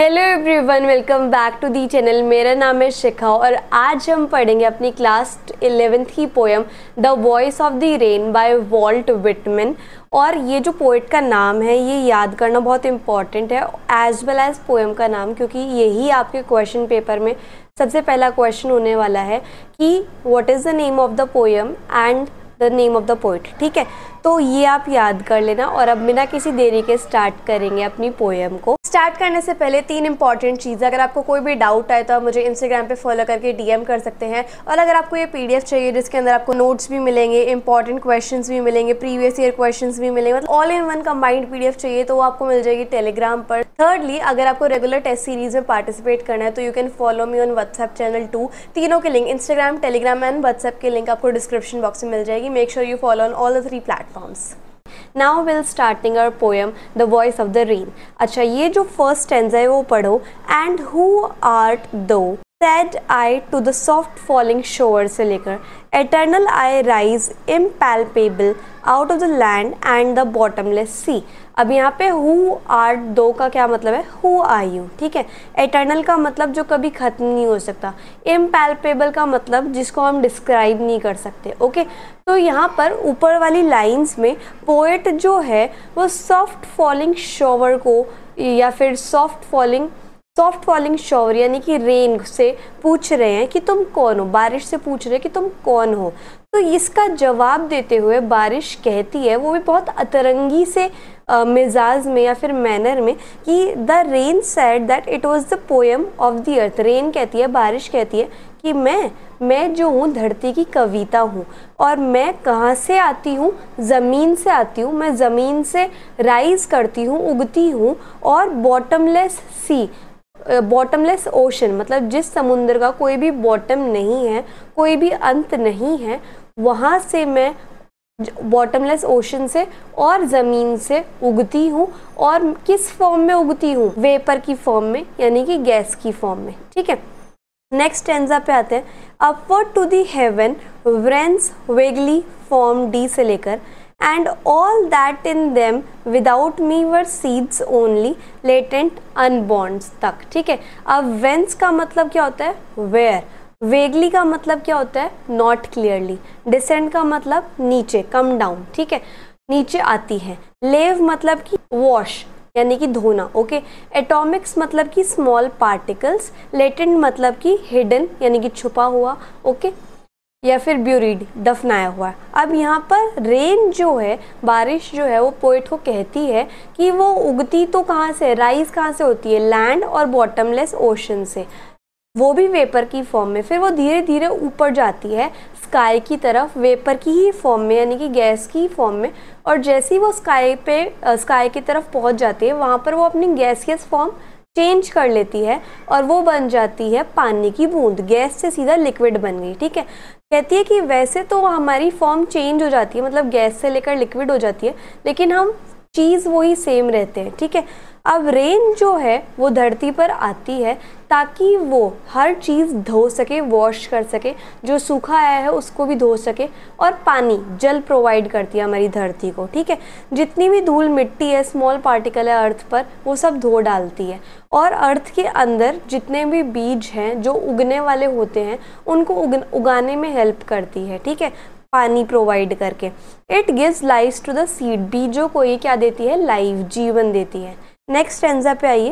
Hello everyone welcome back to the channel मेरा नाम है शिखा और आज हम पढ़ेंगे अपनी क्लास इलेवेंथ की poem the voice of the rain by Walt Whitman और ये जो पोइट का नाम है ये याद करना बहुत इम्पॉर्टेंट है एज वेल एज पोएम का नाम क्योंकि यही आपके क्वेश्चन पेपर में सबसे पहला क्वेश्चन होने वाला है कि what is the name of the poem and the name of the poet ठीक है तो ये आप याद कर लेना और अब बिना किसी देरी के स्टार्ट करेंगे अपनी पोएम को स्टार्ट करने से पहले तीन इंपॉर्टेंट चीज़ अगर आपको कोई भी डाउट आए तो आप मुझे इंस्टाग्राम पे फॉलो करके डीएम कर सकते हैं और अगर आपको ये पीडीएफ चाहिए जिसके अंदर आपको नोट्स भी मिलेंगे इंपॉर्टेंट क्वेश्चंस भी मिलेंगे प्रीवियस ईयर क्वेश्चंस भी मिलेंगे मतलब all in one combined PDF चाहिए तो वो आपको मिल जाएगी टेलीग्राम पर थर्डली अगर आपको रेगुलर टेस्ट सीरीज में पार्टिसिपेट करना है तो you can follow me on WhatsApp channel too तीनों के link Instagram Telegram and WhatsApp के लिंक आपको डिस्क्रिप्शन बॉक्स में मिल जाएगी make sure you follow on all the three platform Now we'll starting our poem, The Voice of the Rain. Achha, ye jo first stanza hai wo padho, and who art thou? Said I to the soft falling shower से लेकर eternal I rise impalpable out of the land and the bottomless sea अब यहाँ पे who are दो का क्या मतलब है हु आई यू ठीक है एटर्नल का मतलब जो कभी ख़त्म नहीं हो सकता इम्पेल्पेबल का मतलब जिसको हम डिस्क्राइब नहीं कर सकते ओके तो यहाँ पर ऊपर वाली लाइन्स में पोएट जो है वो सॉफ्ट फॉलिंग शोअर को या फिर soft falling soft falling shower यानी कि रेन से पूछ रहे हैं कि तुम कौन हो बारिश से पूछ रहे हैं कि तुम कौन हो तो इसका जवाब देते हुए बारिश कहती है वो भी बहुत अतरंगी से मिजाज में या फिर मैनर में कि the rain said that it was the poem of the earth rain कहती है बारिश कहती है कि मैं मैं जो हूँ धरती की कविता हूँ और मैं कहाँ से आती हूँ ज़मीन से आती हूँ मैं ज़मीन से राइज़ करती हूँ उगती हूँ और बॉटमलेस सी बॉटमलेस ओशन मतलब जिस समुद्र का कोई भी बॉटम नहीं है कोई भी अंत नहीं है वहाँ से मैं बॉटमलेस ओशन से और ज़मीन से उगती हूँ और किस फॉर्म में उगती हूँ वेपर की फॉर्म में यानी कि गैस की फॉर्म में ठीक है नेक्स्ट टेंजा पे आते हैं upward to the heaven whence vaguely formed से लेकर and all that in them without me were seeds only latent unborn तक ठीक है अब whence का मतलब क्या होता है where वेगली का मतलब क्या होता है नॉट क्लियरली डिसेंड का मतलब नीचे कम डाउन ठीक है नीचे आती है लेव मतलब कि वॉश यानी कि धोना ओके एटॉमिक्स मतलब कि स्मॉल पार्टिकल्स लेटेंट मतलब कि हिडन यानी कि छुपा हुआ ओके या फिर ब्यूरीड दफनाया हुआ अब यहाँ पर रेन जो है बारिश जो है वो पोइट को कहती है कि वो उगती तो कहाँ से राइज कहाँ से होती है लैंड और बॉटमलेस ओशन से वो भी वेपर की फॉर्म में फिर वो धीरे धीरे ऊपर जाती है स्काई की तरफ वेपर की ही फॉर्म में यानी कि गैस की फॉर्म में और जैसे ही वो स्काई पे स्काई की तरफ पहुंच जाती है वहाँ पर वो अपनी गैसियस फॉर्म चेंज कर लेती है और वो बन जाती है पानी की बूंद गैस से सीधा लिक्विड बन गई ठीक है कहती है कि वैसे तो हमारी फॉर्म चेंज हो जाती है मतलब गैस से लेकर लिक्विड हो जाती है लेकिन हम चीज़ वही सेम रहते हैं ठीक है अब रेन जो है वो धरती पर आती है ताकि वो हर चीज़ धो सके वॉश कर सके जो सूखा आया है उसको भी धो सके और पानी जल प्रोवाइड करती है हमारी धरती को ठीक है जितनी भी धूल मिट्टी है स्मॉल पार्टिकल है अर्थ पर वो सब धो डालती है और अर्थ के अंदर जितने भी बीज हैं जो उगने वाले होते हैं उनको उग, उगाने में हेल्प करती है ठीक है पानी प्रोवाइड करके it gives life to the seed बीजों को ये क्या देती है लाइफ जीवन देती है नेक्स्ट एंजा पे आइए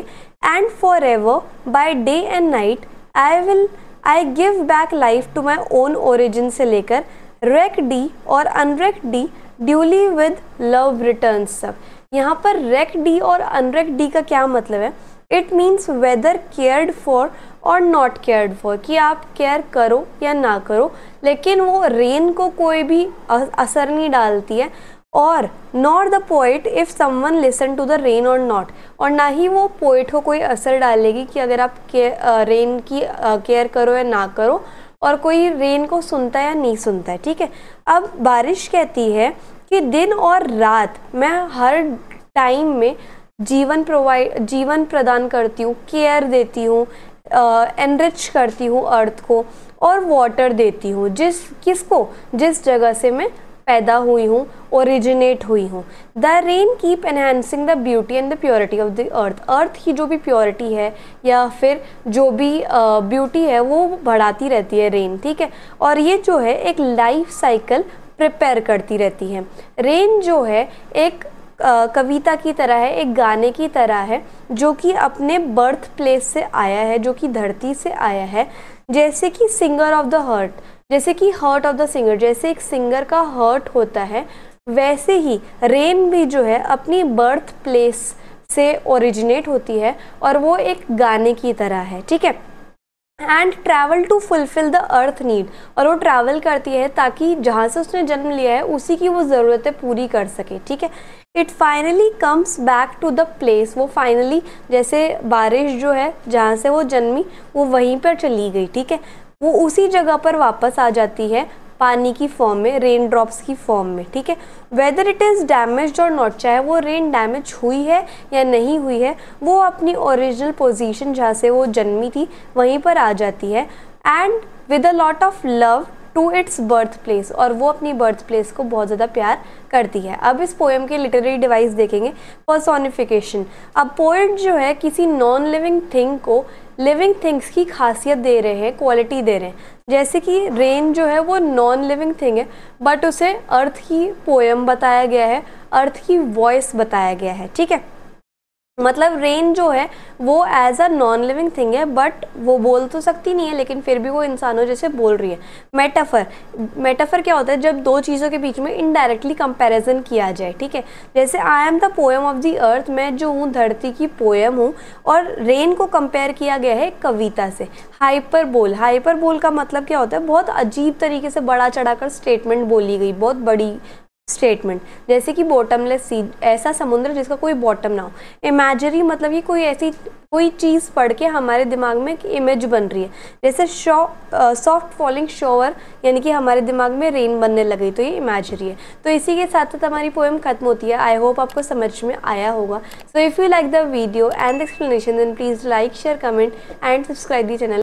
and for ever by day and night I will I give back life to my own origin से लेकर रेक डी और unrecked duly with love return सब यहाँ पर रेक डी और अनरेक डी का क्या मतलब है it means whether cared for और नॉट केयर्ड फॉर कि आप केयर करो या ना करो लेकिन वो रेन को कोई भी असर नहीं डालती है और not the poet if someone listen to the rain और नॉट और ना ही वो पोइट को कोई असर डालेगी कि अगर आप रेन की केयर करो या ना करो और कोई रेन को सुनता है या नहीं सुनता है ठीक है अब बारिश कहती है कि दिन और रात मैं हर टाइम में जीवन प्रोवाइड जीवन प्रदान करती हूँ केयर देती हूँ एनरिच करती हूँ अर्थ को और वाटर देती हूँ जिस किसको जिस जगह से मैं पैदा हुई हूँ ओरिजिनेट हुई हूँ the rain keep enhancing the beauty and the purity of the earth earth की जो भी प्योरिटी है या फिर जो भी ब्यूटी है वो बढ़ाती रहती है रेन ठीक है और ये जो है एक लाइफ साइकिल प्रिपेयर करती रहती है रेन जो है एक कविता की तरह है एक गाने की तरह है जो कि अपने बर्थ प्लेस से आया है जो कि धरती से आया है जैसे कि सिंगर ऑफ द हर्ट जैसे कि हर्ट ऑफ द सिंगर जैसे एक सिंगर का हर्ट होता है वैसे ही रेन भी जो है अपनी बर्थ प्लेस से ओरिजिनेट होती है और वो एक गाने की तरह है ठीक है and travel to fulfil the earth need और वो ट्रैवल करती है ताकि जहाँ से उसने जन्म लिया है उसी की वो ज़रूरतें पूरी कर सके ठीक है it finally comes back to the place वो फाइनली जैसे बारिश जो है जहाँ से वो जन्मी वो वहीं पर चली गई ठीक है वो उसी जगह पर वापस आ जाती है पानी की फॉर्म में रेन ड्रॉप्स की फॉर्म में ठीक है वेदर इट इज़ डैमेज और नॉट चाहे वो रेन डैमेज हुई है या नहीं हुई है वो अपनी ओरिजिनल पोजीशन जहाँ से वो जन्मी थी वहीं पर आ जाती है and with a lot of love to its birthplace और वो अपनी बर्थ प्लेस को बहुत ज़्यादा प्यार करती है अब इस पोएम के लिटरेरी डिवाइस देखेंगे पर्सोनिफिकेशन अब पोइट जो है किसी नॉन लिविंग थिंग को लिविंग थिंग्स की खासियत दे रहे हैं क्वालिटी दे रहे हैं जैसे कि रेन जो है वो नॉन लिविंग थिंग है बट उसे अर्थ की पोएम बताया गया है अर्थ की वॉइस बताया गया है ठीक है मतलब रेन जो है वो as a non living thing है बट वो बोल तो सकती नहीं है लेकिन फिर भी वो इंसानों जैसे बोल रही है मेटाफर मेटाफर क्या होता है जब दो चीज़ों के बीच में इनडायरेक्टली कंपैरिजन किया जाए ठीक है जैसे I am the poem of the earth मैं जो हूँ धरती की पोएम हूँ और रेन को कंपेयर किया गया है कविता से हाइपर बोल हाइपर बोल का मतलब क्या होता है बहुत अजीब तरीके से बड़ा चढ़ाकर स्टेटमेंट बोली गई बहुत बड़ी स्टेटमेंट जैसे कि बॉटमलेस सी ऐसा समुद्र जिसका कोई बॉटम ना हो इमेजरी मतलब ये कोई ऐसी कोई चीज़ पढ़ के हमारे दिमाग में एक इमेज बन रही है जैसे सॉफ्ट फॉलिंग शॉवर यानी कि हमारे दिमाग में रेन बनने लगी तो ये इमेजरी है तो इसी के साथ साथ हमारी पोएम खत्म होती है आई होप आपको समझ में आया होगा so if you like the video and explanation then please like share comment and subscribe the channel